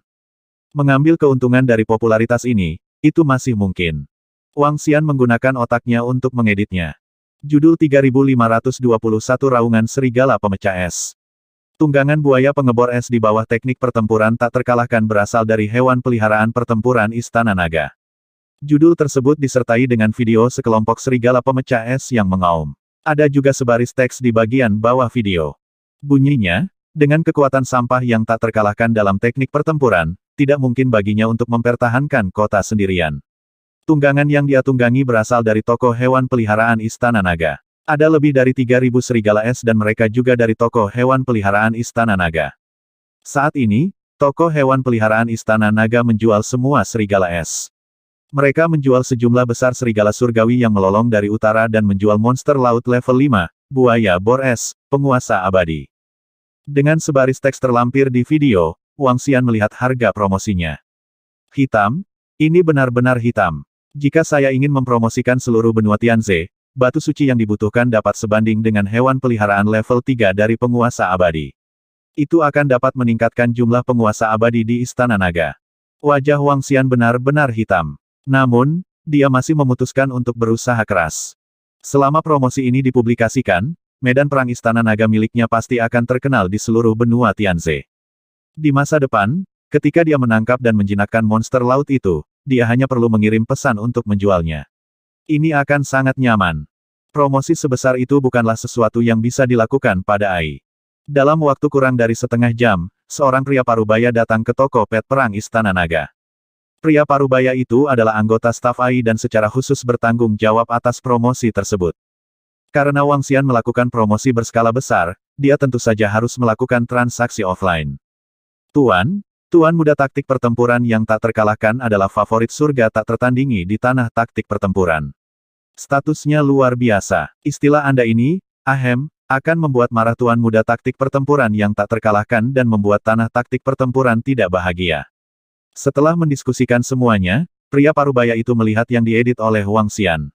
Mengambil keuntungan dari popularitas ini, itu masih mungkin. Wang Xian menggunakan otaknya untuk mengeditnya. Judul 3521 Raungan Serigala Pemecah Es Tunggangan buaya pengebor es di bawah teknik pertempuran tak terkalahkan berasal dari hewan peliharaan pertempuran Istana Naga. Judul tersebut disertai dengan video sekelompok serigala pemecah es yang mengaum. Ada juga sebaris teks di bagian bawah video. Bunyinya, dengan kekuatan sampah yang tak terkalahkan dalam teknik pertempuran, tidak mungkin baginya untuk mempertahankan kota sendirian. Tunggangan yang dia tunggangi berasal dari toko hewan peliharaan Istana Naga. Ada lebih dari 3.000 serigala es dan mereka juga dari toko hewan peliharaan Istana Naga. Saat ini, toko hewan peliharaan Istana Naga menjual semua serigala es. Mereka menjual sejumlah besar serigala surgawi yang melolong dari utara dan menjual monster laut level 5, buaya bor es, penguasa abadi. Dengan sebaris teks terlampir di video, Wang Xian melihat harga promosinya. Hitam? Ini benar-benar hitam. Jika saya ingin mempromosikan seluruh benua Tianze, batu suci yang dibutuhkan dapat sebanding dengan hewan peliharaan level 3 dari penguasa abadi. Itu akan dapat meningkatkan jumlah penguasa abadi di Istana Naga. Wajah Wang Xian benar-benar hitam. Namun, dia masih memutuskan untuk berusaha keras. Selama promosi ini dipublikasikan, medan perang Istana Naga miliknya pasti akan terkenal di seluruh benua Tianze. Di masa depan, ketika dia menangkap dan menjinakkan monster laut itu, dia hanya perlu mengirim pesan untuk menjualnya. Ini akan sangat nyaman. Promosi sebesar itu bukanlah sesuatu yang bisa dilakukan pada AI. Dalam waktu kurang dari setengah jam, seorang pria parubaya datang ke toko pet perang Istana Naga. Pria parubaya itu adalah anggota staf AI dan secara khusus bertanggung jawab atas promosi tersebut. Karena Wang Xian melakukan promosi berskala besar, dia tentu saja harus melakukan transaksi offline. Tuan, Tuan muda taktik pertempuran yang tak terkalahkan adalah favorit surga tak tertandingi di tanah taktik pertempuran. Statusnya luar biasa. Istilah Anda ini, ahem, akan membuat marah Tuan Muda taktik pertempuran yang tak terkalahkan dan membuat tanah taktik pertempuran tidak bahagia. Setelah mendiskusikan semuanya, pria parubaya itu melihat yang diedit oleh Wang Xian.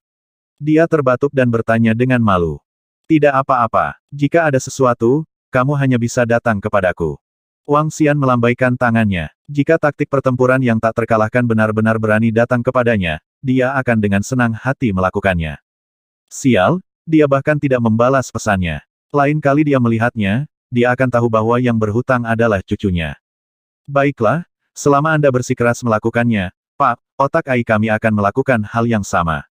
Dia terbatuk dan bertanya dengan malu. Tidak apa-apa, jika ada sesuatu, kamu hanya bisa datang kepadaku. Wang Xian melambaikan tangannya. Jika taktik pertempuran yang tak terkalahkan benar-benar berani datang kepadanya, dia akan dengan senang hati melakukannya. Sial, dia bahkan tidak membalas pesannya. Lain kali dia melihatnya, dia akan tahu bahwa yang berhutang adalah cucunya. Baiklah, selama Anda bersikeras melakukannya, Pak, otak AI kami akan melakukan hal yang sama.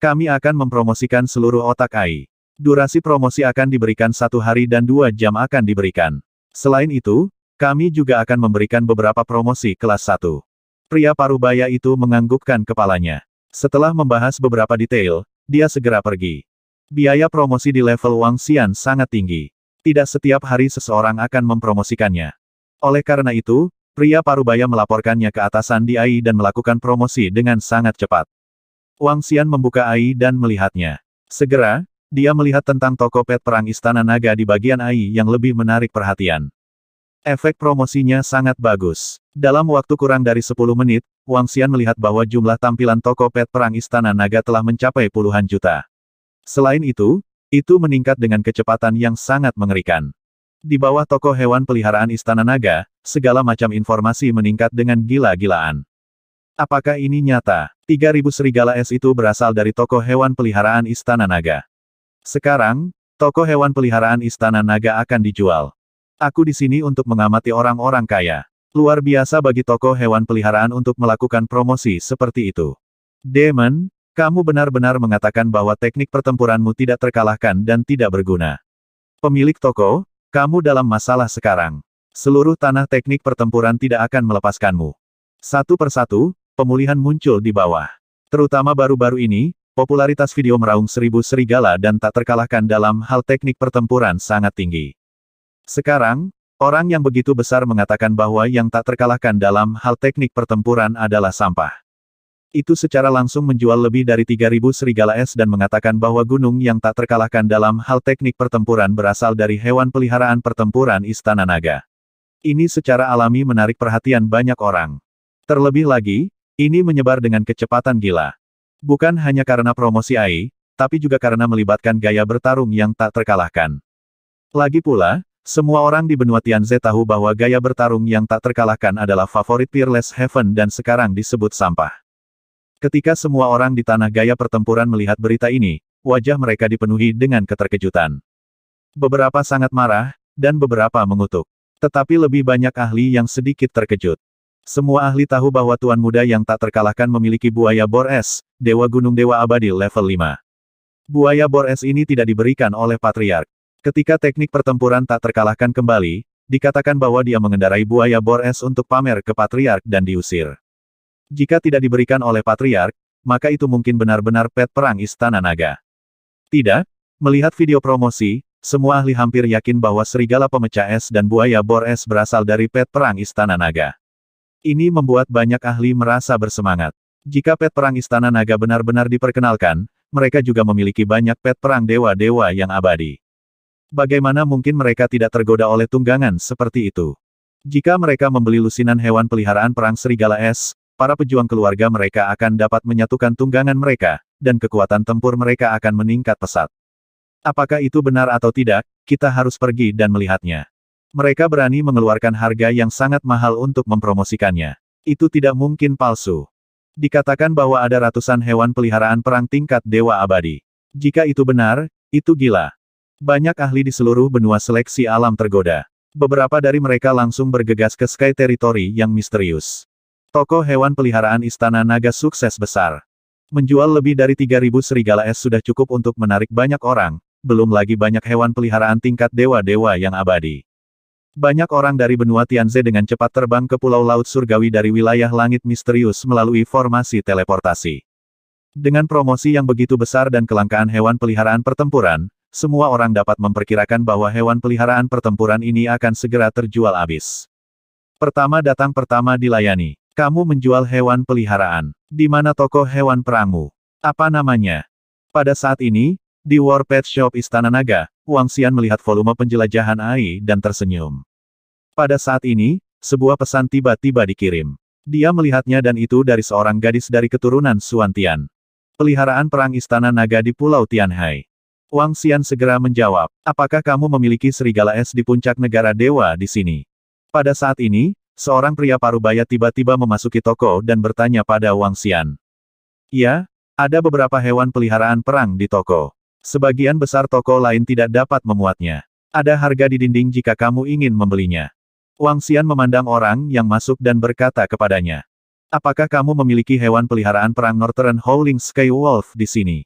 Kami akan mempromosikan seluruh otak AI. Durasi promosi akan diberikan satu hari dan dua jam akan diberikan. Selain itu, kami juga akan memberikan beberapa promosi kelas 1. Pria parubaya itu menganggukkan kepalanya. Setelah membahas beberapa detail, dia segera pergi. Biaya promosi di level Wang Xian sangat tinggi. Tidak setiap hari seseorang akan mempromosikannya. Oleh karena itu, pria parubaya melaporkannya ke atasan di AI dan melakukan promosi dengan sangat cepat. Wang Xian membuka AI dan melihatnya. Segera, dia melihat tentang toko pet perang Istana Naga di bagian AI yang lebih menarik perhatian. Efek promosinya sangat bagus. Dalam waktu kurang dari 10 menit, Wang Xian melihat bahwa jumlah tampilan toko pet perang Istana Naga telah mencapai puluhan juta. Selain itu, itu meningkat dengan kecepatan yang sangat mengerikan. Di bawah toko hewan peliharaan Istana Naga, segala macam informasi meningkat dengan gila-gilaan. Apakah ini nyata? 3000 serigala es itu berasal dari toko hewan peliharaan Istana Naga. Sekarang, toko hewan peliharaan Istana Naga akan dijual. Aku di sini untuk mengamati orang-orang kaya. Luar biasa bagi toko hewan peliharaan untuk melakukan promosi seperti itu. Demon, kamu benar-benar mengatakan bahwa teknik pertempuranmu tidak terkalahkan dan tidak berguna. Pemilik toko, kamu dalam masalah sekarang. Seluruh tanah teknik pertempuran tidak akan melepaskanmu. Satu persatu, pemulihan muncul di bawah. Terutama baru-baru ini, popularitas video meraung seribu serigala dan tak terkalahkan dalam hal teknik pertempuran sangat tinggi. Sekarang, orang yang begitu besar mengatakan bahwa yang tak terkalahkan dalam hal teknik pertempuran adalah sampah. Itu secara langsung menjual lebih dari 3.000 serigala es dan mengatakan bahwa gunung yang tak terkalahkan dalam hal teknik pertempuran berasal dari hewan peliharaan pertempuran Istana Naga. Ini secara alami menarik perhatian banyak orang. Terlebih lagi, ini menyebar dengan kecepatan gila. Bukan hanya karena promosi AI, tapi juga karena melibatkan gaya bertarung yang tak terkalahkan. Lagi pula, semua orang di benua Tianze tahu bahwa gaya bertarung yang tak terkalahkan adalah favorit Peerless Heaven dan sekarang disebut sampah. Ketika semua orang di tanah gaya pertempuran melihat berita ini, wajah mereka dipenuhi dengan keterkejutan. Beberapa sangat marah, dan beberapa mengutuk. Tetapi lebih banyak ahli yang sedikit terkejut. Semua ahli tahu bahwa Tuan Muda yang tak terkalahkan memiliki buaya bor es, Dewa Gunung Dewa Abadi level 5. Buaya bor es ini tidak diberikan oleh Patriark. Ketika teknik pertempuran tak terkalahkan kembali, dikatakan bahwa dia mengendarai buaya Bores untuk pamer ke Patriark dan diusir. Jika tidak diberikan oleh Patriark, maka itu mungkin benar-benar pet perang Istana Naga. Tidak, melihat video promosi, semua ahli hampir yakin bahwa serigala pemecah es dan buaya Bores berasal dari pet perang Istana Naga. Ini membuat banyak ahli merasa bersemangat. Jika pet perang Istana Naga benar-benar diperkenalkan, mereka juga memiliki banyak pet perang dewa-dewa yang abadi. Bagaimana mungkin mereka tidak tergoda oleh tunggangan seperti itu? Jika mereka membeli lusinan hewan peliharaan perang serigala es, para pejuang keluarga mereka akan dapat menyatukan tunggangan mereka, dan kekuatan tempur mereka akan meningkat pesat. Apakah itu benar atau tidak, kita harus pergi dan melihatnya. Mereka berani mengeluarkan harga yang sangat mahal untuk mempromosikannya. Itu tidak mungkin palsu. Dikatakan bahwa ada ratusan hewan peliharaan perang tingkat dewa abadi. Jika itu benar, itu gila. Banyak ahli di seluruh benua seleksi alam tergoda. Beberapa dari mereka langsung bergegas ke Sky Territory yang misterius. Toko hewan peliharaan Istana Naga sukses besar. Menjual lebih dari 3.000 serigala es sudah cukup untuk menarik banyak orang, belum lagi banyak hewan peliharaan tingkat dewa-dewa yang abadi. Banyak orang dari benua Tianze dengan cepat terbang ke Pulau Laut Surgawi dari wilayah langit misterius melalui formasi teleportasi. Dengan promosi yang begitu besar dan kelangkaan hewan peliharaan pertempuran, semua orang dapat memperkirakan bahwa hewan peliharaan pertempuran ini akan segera terjual habis. Pertama datang pertama dilayani. Kamu menjual hewan peliharaan. Di mana toko hewan perangmu? Apa namanya? Pada saat ini, di War Pet Shop Istana Naga, Wang Xian melihat volume penjelajahan AI dan tersenyum. Pada saat ini, sebuah pesan tiba-tiba dikirim. Dia melihatnya dan itu dari seorang gadis dari keturunan Suan Peliharaan perang Istana Naga di Pulau Tianhai. Wang Xian segera menjawab, apakah kamu memiliki serigala es di puncak negara dewa di sini? Pada saat ini, seorang pria parubaya tiba-tiba memasuki toko dan bertanya pada Wang Xian. Ya, ada beberapa hewan peliharaan perang di toko. Sebagian besar toko lain tidak dapat memuatnya. Ada harga di dinding jika kamu ingin membelinya. Wang Xian memandang orang yang masuk dan berkata kepadanya. Apakah kamu memiliki hewan peliharaan perang Northern Howling Sky Wolf di sini?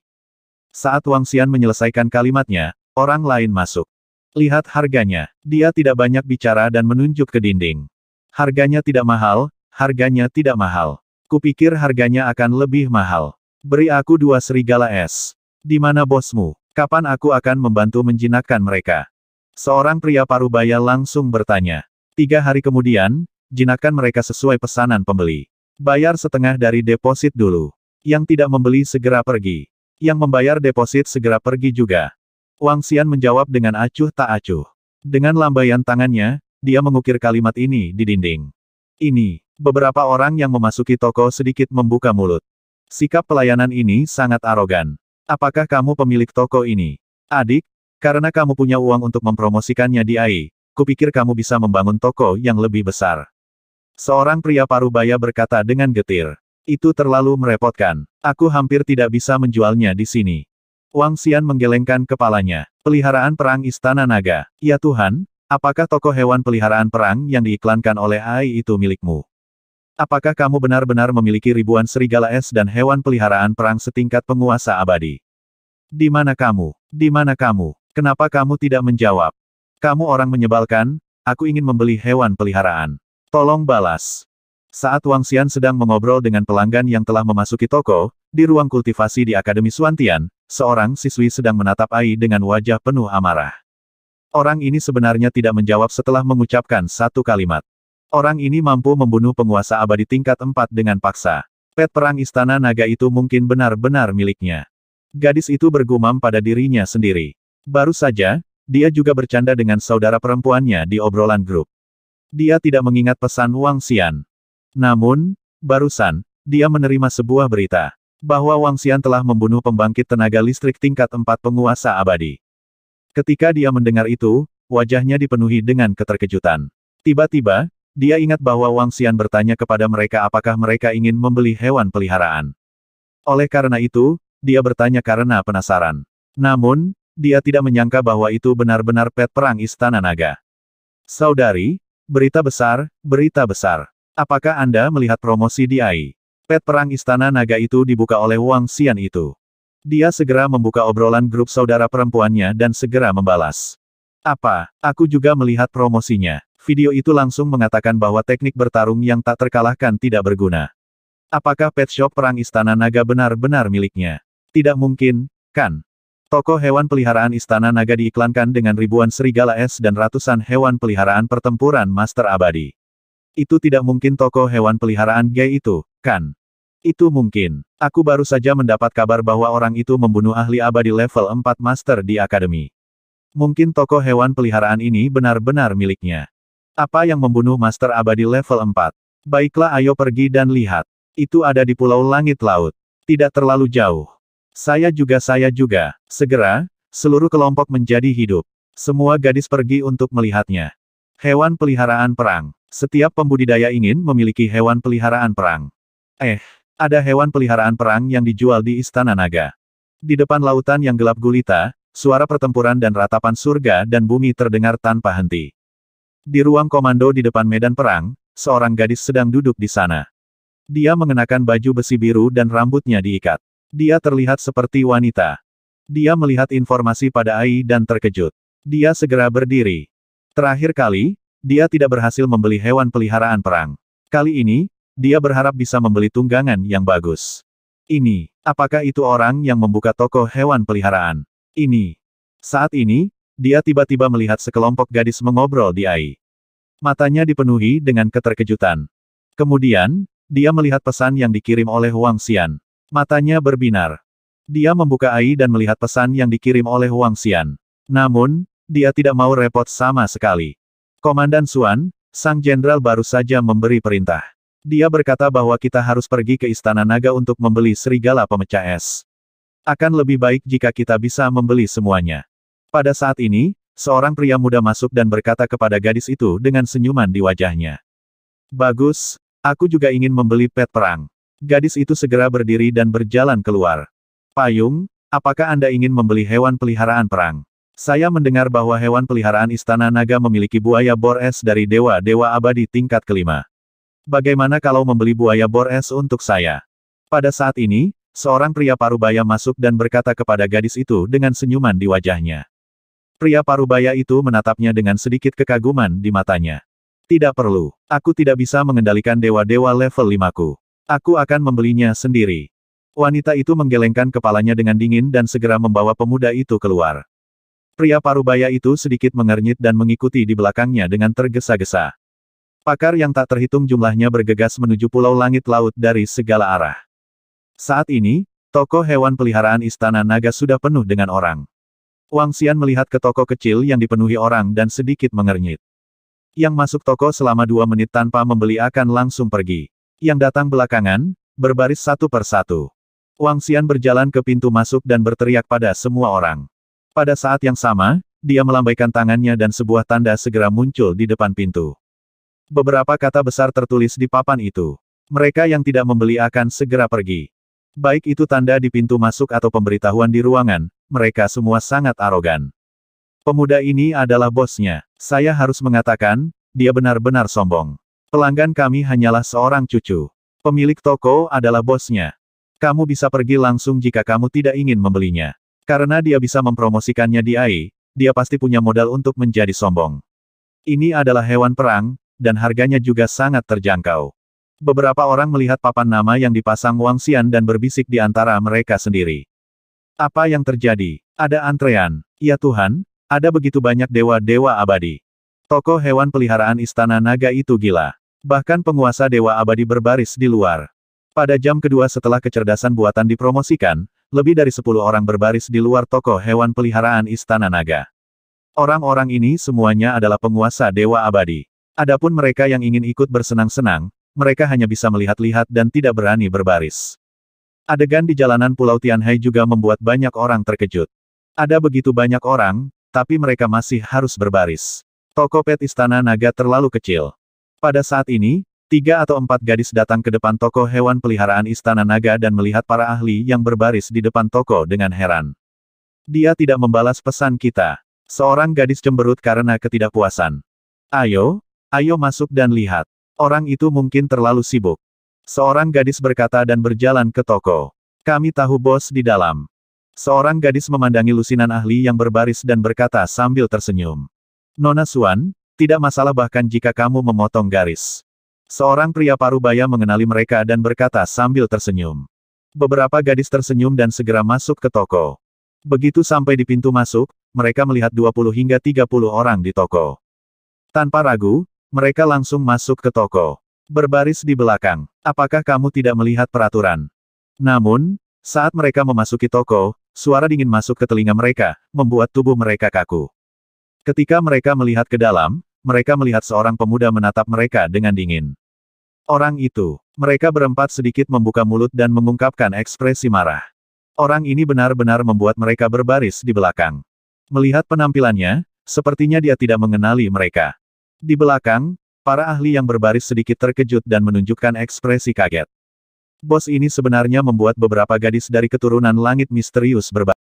Saat Wang Xian menyelesaikan kalimatnya, orang lain masuk. Lihat harganya. Dia tidak banyak bicara dan menunjuk ke dinding. Harganya tidak mahal, harganya tidak mahal. Kupikir harganya akan lebih mahal. Beri aku dua serigala es. Di mana bosmu? Kapan aku akan membantu menjinakkan mereka? Seorang pria parubaya langsung bertanya. Tiga hari kemudian, jinakan mereka sesuai pesanan pembeli. Bayar setengah dari deposit dulu. Yang tidak membeli segera pergi. Yang membayar deposit segera pergi juga. Wang Xian menjawab dengan acuh tak acuh. Dengan lambaian tangannya, dia mengukir kalimat ini di dinding. Ini, beberapa orang yang memasuki toko sedikit membuka mulut. Sikap pelayanan ini sangat arogan. Apakah kamu pemilik toko ini? Adik, karena kamu punya uang untuk mempromosikannya di AI, kupikir kamu bisa membangun toko yang lebih besar. Seorang pria parubaya berkata dengan getir. Itu terlalu merepotkan. Aku hampir tidak bisa menjualnya di sini. Wang Xian menggelengkan kepalanya. Peliharaan perang Istana Naga. Ya Tuhan, apakah toko hewan peliharaan perang yang diiklankan oleh AI itu milikmu? Apakah kamu benar-benar memiliki ribuan serigala es dan hewan peliharaan perang setingkat penguasa abadi? Di mana kamu? Di mana kamu? Kenapa kamu tidak menjawab? Kamu orang menyebalkan, aku ingin membeli hewan peliharaan. Tolong balas. Saat Wang Xian sedang mengobrol dengan pelanggan yang telah memasuki toko, di ruang kultivasi di Akademi Suantian, seorang siswi sedang menatap Ai dengan wajah penuh amarah. Orang ini sebenarnya tidak menjawab setelah mengucapkan satu kalimat. Orang ini mampu membunuh penguasa abadi tingkat 4 dengan paksa. Pet perang istana naga itu mungkin benar-benar miliknya. Gadis itu bergumam pada dirinya sendiri. Baru saja, dia juga bercanda dengan saudara perempuannya di obrolan grup. Dia tidak mengingat pesan Wang Xian. Namun, barusan, dia menerima sebuah berita bahwa Wang Xian telah membunuh pembangkit tenaga listrik tingkat 4 penguasa abadi. Ketika dia mendengar itu, wajahnya dipenuhi dengan keterkejutan. Tiba-tiba, dia ingat bahwa Wang Xian bertanya kepada mereka apakah mereka ingin membeli hewan peliharaan. Oleh karena itu, dia bertanya karena penasaran. Namun, dia tidak menyangka bahwa itu benar-benar pet perang Istana Naga. Saudari, berita besar, berita besar. Apakah Anda melihat promosi di AI? Pet perang istana naga itu dibuka oleh Wang Xian itu. Dia segera membuka obrolan grup saudara perempuannya dan segera membalas. Apa, aku juga melihat promosinya. Video itu langsung mengatakan bahwa teknik bertarung yang tak terkalahkan tidak berguna. Apakah pet shop perang istana naga benar-benar miliknya? Tidak mungkin, kan? Toko hewan peliharaan Istana Naga diiklankan dengan ribuan serigala es dan ratusan hewan peliharaan pertempuran Master Abadi. Itu tidak mungkin toko hewan peliharaan gay itu, kan? Itu mungkin. Aku baru saja mendapat kabar bahwa orang itu membunuh ahli abadi level 4 master di akademi. Mungkin toko hewan peliharaan ini benar-benar miliknya. Apa yang membunuh master abadi level 4? Baiklah ayo pergi dan lihat. Itu ada di pulau langit laut. Tidak terlalu jauh. Saya juga saya juga. Segera, seluruh kelompok menjadi hidup. Semua gadis pergi untuk melihatnya. Hewan peliharaan perang. Setiap pembudidaya ingin memiliki hewan peliharaan perang. Eh, ada hewan peliharaan perang yang dijual di Istana Naga. Di depan lautan yang gelap gulita, suara pertempuran dan ratapan surga dan bumi terdengar tanpa henti. Di ruang komando di depan medan perang, seorang gadis sedang duduk di sana. Dia mengenakan baju besi biru dan rambutnya diikat. Dia terlihat seperti wanita. Dia melihat informasi pada Ai dan terkejut. Dia segera berdiri. Terakhir kali, dia tidak berhasil membeli hewan peliharaan perang. Kali ini, dia berharap bisa membeli tunggangan yang bagus. Ini, apakah itu orang yang membuka toko hewan peliharaan? Ini. Saat ini, dia tiba-tiba melihat sekelompok gadis mengobrol di AI. Matanya dipenuhi dengan keterkejutan. Kemudian, dia melihat pesan yang dikirim oleh Huang Xian. Matanya berbinar. Dia membuka AI dan melihat pesan yang dikirim oleh Huang Xian. Namun, dia tidak mau repot sama sekali. Komandan Suan, sang jenderal baru saja memberi perintah. Dia berkata bahwa kita harus pergi ke Istana Naga untuk membeli serigala pemecah es. Akan lebih baik jika kita bisa membeli semuanya. Pada saat ini, seorang pria muda masuk dan berkata kepada gadis itu dengan senyuman di wajahnya. Bagus, aku juga ingin membeli pet perang. Gadis itu segera berdiri dan berjalan keluar. Payung, apakah Anda ingin membeli hewan peliharaan perang? Saya mendengar bahwa hewan peliharaan Istana Naga memiliki buaya bor dari dewa-dewa abadi tingkat kelima. Bagaimana kalau membeli buaya bor untuk saya? Pada saat ini, seorang pria parubaya masuk dan berkata kepada gadis itu dengan senyuman di wajahnya. Pria parubaya itu menatapnya dengan sedikit kekaguman di matanya. Tidak perlu. Aku tidak bisa mengendalikan dewa-dewa level limaku. Aku akan membelinya sendiri. Wanita itu menggelengkan kepalanya dengan dingin dan segera membawa pemuda itu keluar. Pria parubaya itu sedikit mengernyit dan mengikuti di belakangnya dengan tergesa-gesa. Pakar yang tak terhitung jumlahnya bergegas menuju pulau langit laut dari segala arah. Saat ini, toko hewan peliharaan istana naga sudah penuh dengan orang. Wang Xian melihat ke toko kecil yang dipenuhi orang dan sedikit mengernyit. Yang masuk toko selama dua menit tanpa membeli akan langsung pergi. Yang datang belakangan, berbaris satu persatu. Wang Xian berjalan ke pintu masuk dan berteriak pada semua orang. Pada saat yang sama, dia melambaikan tangannya dan sebuah tanda segera muncul di depan pintu. Beberapa kata besar tertulis di papan itu. Mereka yang tidak membeli akan segera pergi. Baik itu tanda di pintu masuk atau pemberitahuan di ruangan, mereka semua sangat arogan. Pemuda ini adalah bosnya. Saya harus mengatakan, dia benar-benar sombong. Pelanggan kami hanyalah seorang cucu. Pemilik toko adalah bosnya. Kamu bisa pergi langsung jika kamu tidak ingin membelinya. Karena dia bisa mempromosikannya di AI, dia pasti punya modal untuk menjadi sombong. Ini adalah hewan perang, dan harganya juga sangat terjangkau. Beberapa orang melihat papan nama yang dipasang Wang Xian dan berbisik di antara mereka sendiri. Apa yang terjadi? Ada antrean. Ya Tuhan, ada begitu banyak dewa-dewa abadi. Toko hewan peliharaan istana naga itu gila. Bahkan penguasa dewa abadi berbaris di luar. Pada jam kedua setelah kecerdasan buatan dipromosikan, lebih dari sepuluh orang berbaris di luar toko hewan peliharaan Istana Naga. Orang-orang ini semuanya adalah penguasa Dewa Abadi. Adapun mereka yang ingin ikut bersenang-senang, mereka hanya bisa melihat-lihat dan tidak berani berbaris. Adegan di jalanan Pulau Tianhai juga membuat banyak orang terkejut. Ada begitu banyak orang, tapi mereka masih harus berbaris. Toko pet Istana Naga terlalu kecil. Pada saat ini, Tiga atau empat gadis datang ke depan toko hewan peliharaan Istana Naga dan melihat para ahli yang berbaris di depan toko dengan heran. Dia tidak membalas pesan kita. Seorang gadis cemberut karena ketidakpuasan. Ayo, ayo masuk dan lihat. Orang itu mungkin terlalu sibuk. Seorang gadis berkata dan berjalan ke toko. Kami tahu bos di dalam. Seorang gadis memandangi lusinan ahli yang berbaris dan berkata sambil tersenyum. Nona Suan, tidak masalah bahkan jika kamu memotong garis. Seorang pria parubaya mengenali mereka dan berkata sambil tersenyum. Beberapa gadis tersenyum dan segera masuk ke toko. Begitu sampai di pintu masuk, mereka melihat 20 hingga 30 orang di toko. Tanpa ragu, mereka langsung masuk ke toko. Berbaris di belakang. Apakah kamu tidak melihat peraturan? Namun, saat mereka memasuki toko, suara dingin masuk ke telinga mereka, membuat tubuh mereka kaku. Ketika mereka melihat ke dalam, mereka melihat seorang pemuda menatap mereka dengan dingin. Orang itu. Mereka berempat sedikit membuka mulut dan mengungkapkan ekspresi marah. Orang ini benar-benar membuat mereka berbaris di belakang. Melihat penampilannya, sepertinya dia tidak mengenali mereka. Di belakang, para ahli yang berbaris sedikit terkejut dan menunjukkan ekspresi kaget. Bos ini sebenarnya membuat beberapa gadis dari keturunan langit misterius berbaris.